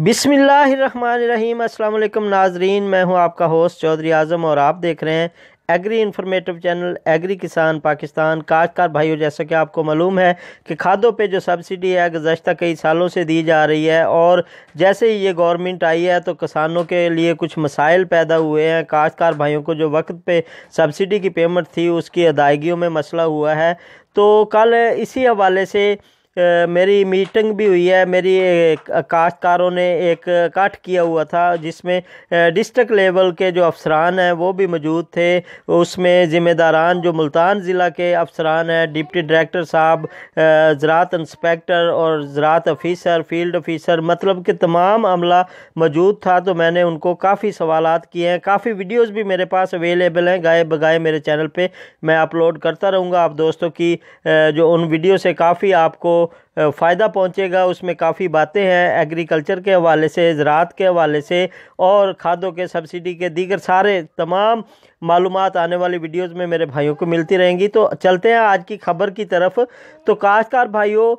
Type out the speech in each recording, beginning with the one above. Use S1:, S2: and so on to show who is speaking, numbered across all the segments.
S1: बिसमीम अल्लाम नाजरीन मैं हूं आपका होस्ट चौधरी आज़म और आप देख रहे हैं एग्री इन्फॉर्मेटिव चैनल एग्री किसान पाकिस्तान काश्तकार भाइयों जैसा कि आपको मालूम है कि खादों पे जो सब्सिडी है गुजशत कई सालों से दी जा रही है और जैसे ही ये गवर्नमेंट आई है तो किसानों के लिए कुछ मसाइल पैदा हुए हैं काश्तकार भाइयों को जो वक्त पे सब्सिडी की पेमेंट थी उसकी अदायगियों में मसला हुआ है तो कल इसी हवाले से मेरी मीटिंग भी हुई है मेरी काश्तकारों ने एक इकट्ठ किया हुआ था जिसमें डिस्ट्रिक्ट लेवल के जो अफसरान हैं वो भी मौजूद थे उसमें ज़िम्मेदारान जो मुल्तान ज़िला के अफसरान हैं डिप्टी डायरेक्टर साहब ज़रात इंस्पेक्टर और ज़रात अफीसर फील्ड अफीसर मतलब कि तमाम अमला मौजूद था तो मैंने उनको काफ़ी सवाल किए हैं काफ़ी वीडियोज़ भी मेरे पास अवेलेबल हैं गाय बगाए मेरे चैनल पर मैं अपलोड करता रहूँगा आप दोस्तों की जो उन वीडियो से काफ़ी आपको फ़ायदा पहुंचेगा उसमें काफ़ी बातें हैं एग्रीकल्चर के हवाले से ज़रात के हवाले से और खादों के सब्सिडी के दीगर सारे तमाम मालूम आने वाली वीडियोज़ में मेरे भाइयों को मिलती रहेंगी तो चलते हैं आज की खबर की तरफ तो काश्तकार भाइयों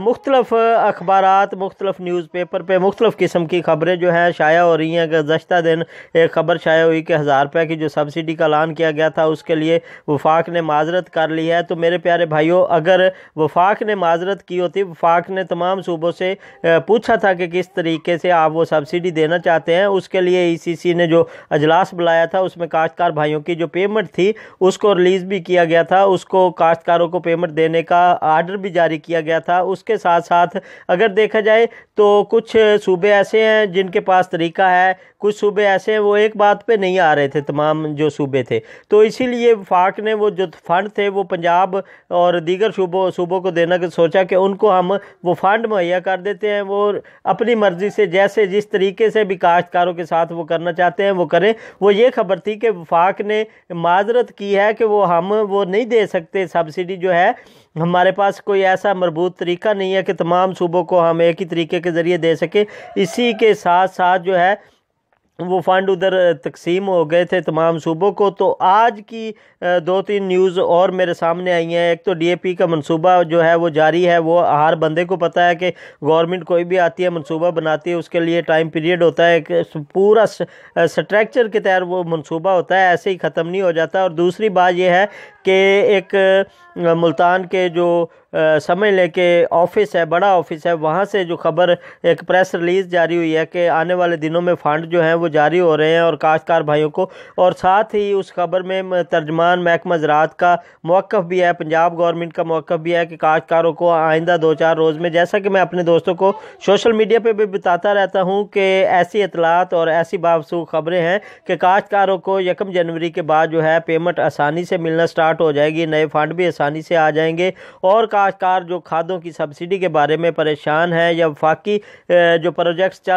S1: मुख्तलफ अखबार मुख्तलफ न्यूज़ पेपर पर पे, मुख्तलफ किस्म की खबरें जो हैं शाया हो रही हैं गुजशत दिन एक खबर शाया हुई कि हज़ार रुपये की जो सब्सिडी का ऐलान किया गया था उसके लिए वफाक ने माजरत कर ली है तो मेरे प्यारे भाइयों अगर वफाक ने माजरत की होती वफाक ने तमाम सूबों से पूछा था कि किस तरीके से आप वो सब्सिडी देना चाहते हैं उसके लिए ई सी सी ने जो अजलास बुलाया था उसमें काश्तकार भाइयों की जो पेमेंट थी उसको रिलीज़ भी किया गया था उसको काश्तकारों को पेमेंट देने का आर्डर भी जारी किया गया था उसके साथ साथ अगर देखा जाए तो कुछ सूबे ऐसे हैं जिनके पास तरीका है कुछ सूबे ऐसे हैं वो एक बात पे नहीं आ रहे थे तमाम जो सूबे थे तो इसीलिए फाक ने वो जो फंड थे वो पंजाब और दीगर सूबों सूबों को देना का सोचा कि उनको हम वो फंड मुहैया कर देते हैं वो अपनी मर्ज़ी से जैसे जिस तरीके से भी काश्तकारों के साथ वो करना चाहते हैं वो करें वो ये खबर थी कि फाक ने माजरत की है कि वो हम वो नहीं दे सकते सब्सिडी जो है हमारे पास कोई ऐसा मरबूत तरीका नहीं है कि तमाम सूबों को हम एक ही तरीके के ज़रिए दे सकें इसी के साथ साथ जो है वो फंड उधर तकसीम हो गए थे तमाम सूबों को तो आज की दो तीन न्यूज़ और मेरे सामने आई हैं एक तो डीएपी का मंसूबा जो है वो जारी है वो हर बंदे को पता है कि गवर्नमेंट कोई भी आती है मंसूबा बनाती है उसके लिए टाइम पीरियड होता है पूरा स्ट्रक्चर के तहत वो मंसूबा होता है ऐसे ही ख़त्म नहीं हो जाता और दूसरी बात यह है कि एक मुल्तान के जो समझ लें कि ऑफिस है बड़ा ऑफिस है वहाँ से जो खबर एक प्रेस रिलीज़ जारी हुई है कि आने वाले दिनों में फ़ंड जो है वो जारी हो रहे हैं और काश्तकार भाइयों को और साथ ही उस खबर में तर्जमान महकमा ज़रात का मौक़ भी है पंजाब गवर्नमेंट का मौक़ भी है कि काश्तकारों को आइंदा दो चार रोज़ में जैसा कि मैं अपने दोस्तों को सोशल मीडिया पर भी बताता रहता हूँ कि ऐसी इतलात और ऐसी बावसू खबरें हैं कि काश्तकारों को यकम जनवरी के बाद जो है पेमेंट आसानी से मिलना स्टार्ट हो जाएगी नए फंड भी आसानी से आ जाएंगे और काश्तकार जो खादों की सब्सिडी के बारे में परेशान है या वफाकी जो प्रोजेक्ट्स चल